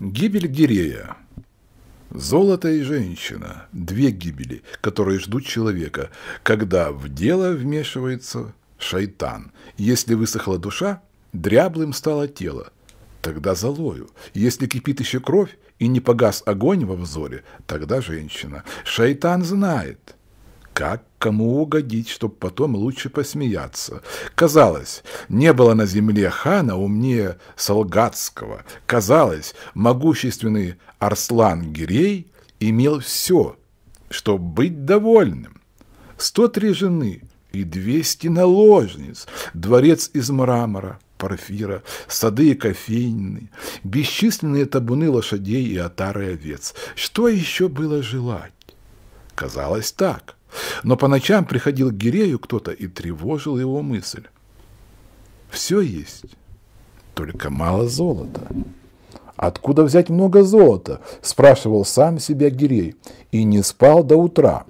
Гибель Гирея. Золото и женщина – две гибели, которые ждут человека, когда в дело вмешивается шайтан. Если высохла душа, дряблым стало тело, тогда золою. Если кипит еще кровь и не погас огонь во взоре, тогда женщина. Шайтан знает – как кому угодить, чтобы потом лучше посмеяться. Казалось, не было на земле хана умнее Солгатского. Казалось, могущественный Арслан Гирей имел все, чтобы быть довольным. сто три жены и двести наложниц, дворец из мрамора, порфира, сады и кофейны, бесчисленные табуны лошадей и отары овец. Что еще было желать? Казалось так – но по ночам приходил к Гирею кто-то и тревожил его мысль. Все есть, только мало золота. «Откуда взять много золота?» – спрашивал сам себя Гирей. И не спал до утра.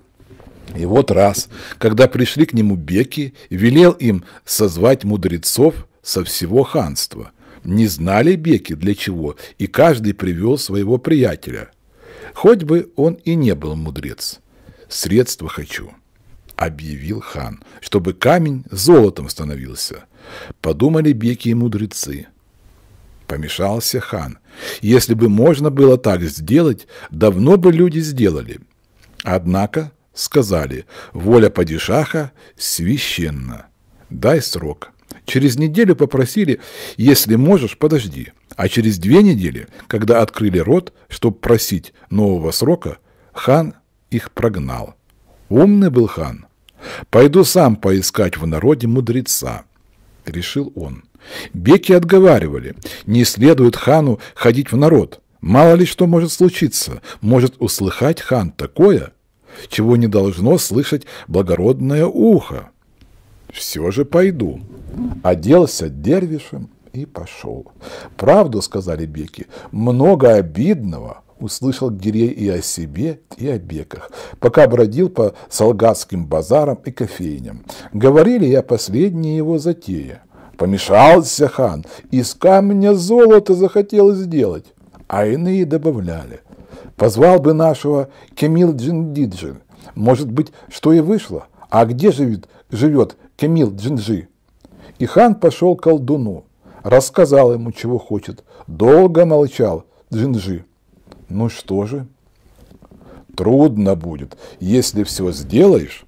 И вот раз, когда пришли к нему беки, велел им созвать мудрецов со всего ханства. Не знали беки для чего, и каждый привел своего приятеля. Хоть бы он и не был мудрец. Средства хочу» объявил хан, чтобы камень золотом становился. Подумали беки и мудрецы. Помешался хан. Если бы можно было так сделать, давно бы люди сделали. Однако сказали, воля падишаха священна. Дай срок. Через неделю попросили, если можешь, подожди. А через две недели, когда открыли рот, чтобы просить нового срока, хан их прогнал. Умный был хан. Пойду сам поискать в народе мудреца, решил он. Беки отговаривали, не следует хану ходить в народ. Мало ли что может случиться, может услыхать хан такое, чего не должно слышать благородное ухо. Все же пойду. Оделся дервишем и пошел. Правду сказали беки, много обидного – услышал Гирей и о себе, и о беках, пока бродил по солгатским базарам и кофейням. Говорили я о его затее. Помешался хан, из камня золото захотел сделать. А иные добавляли. Позвал бы нашего Кемил Джиндиджи. Может быть, что и вышло. А где живет, живет Кемил Джинджи? И хан пошел к колдуну. Рассказал ему, чего хочет. Долго молчал Джинджи. Ну что же, трудно будет. Если все сделаешь,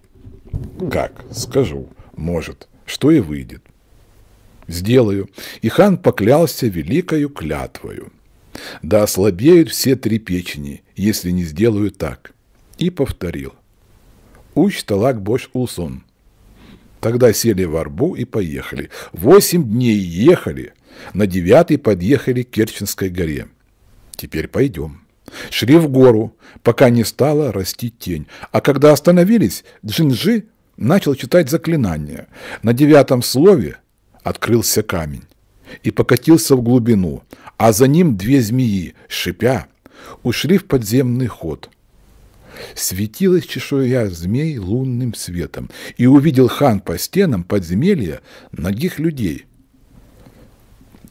как, скажу, может, что и выйдет. Сделаю. И хан поклялся великою клятвою. Да ослабеют все три печени, если не сделаю так. И повторил. Уч талак бош улсон. Тогда сели в арбу и поехали. Восемь дней ехали. На девятый подъехали к Керченской горе. Теперь пойдем. Шли в гору, пока не стала расти тень. А когда остановились, Джинджи начал читать заклинание. На девятом слове открылся камень и покатился в глубину, а за ним две змеи, шипя, ушли в подземный ход. Светилась чешуя змей лунным светом, и увидел хан по стенам подземелья многих людей,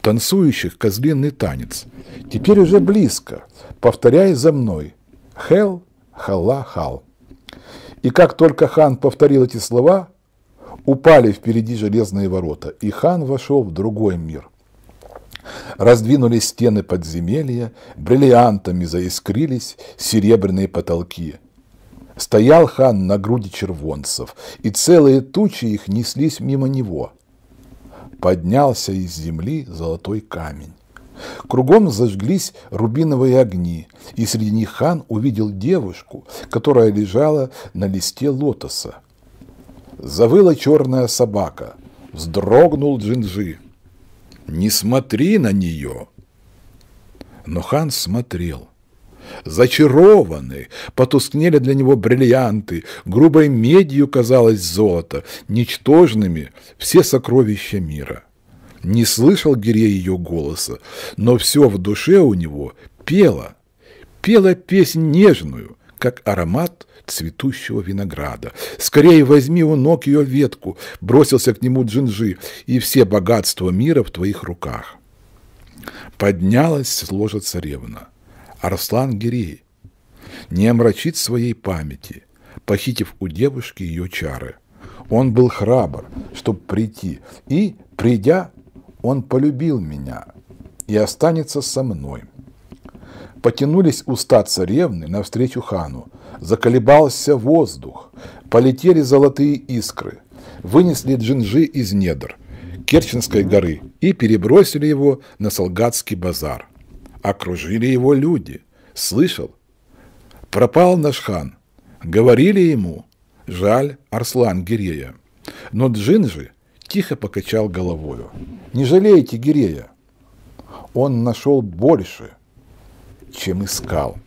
танцующих козлиный танец. Теперь уже близко, повторяй за мной. Хел, хала, хал. И как только хан повторил эти слова, упали впереди железные ворота, и хан вошел в другой мир. Раздвинулись стены подземелья, бриллиантами заискрились серебряные потолки. Стоял хан на груди червонцев, и целые тучи их неслись мимо него. Поднялся из земли золотой камень. Кругом зажглись рубиновые огни, и среди них хан увидел девушку, которая лежала на листе лотоса. Завыла черная собака, вздрогнул Джинджи. «Не смотри на нее!» Но хан смотрел – Зачарованы, потускнели для него бриллианты, грубой медью казалось золото, ничтожными все сокровища мира. Не слышал Гире ее голоса, но все в душе у него пело. Пела песнь нежную, как аромат цветущего винограда. «Скорее возьми у ног ее ветку!» – бросился к нему Джинджи. «И все богатства мира в твоих руках!» Поднялась с ложа царевна. Арслан Гирей не омрачит своей памяти, похитив у девушки ее чары. Он был храбр, чтобы прийти, и, придя, он полюбил меня и останется со мной. Потянулись уста царевны навстречу хану. Заколебался воздух. Полетели золотые искры. Вынесли джинжи из недр Керченской горы и перебросили его на Солгатский базар. Окружили его люди. Слышал? Пропал наш хан. Говорили ему. Жаль Арслан Гирея. Но джинжи тихо покачал головою. «Не жалейте Гирея. Он нашел больше, чем искал».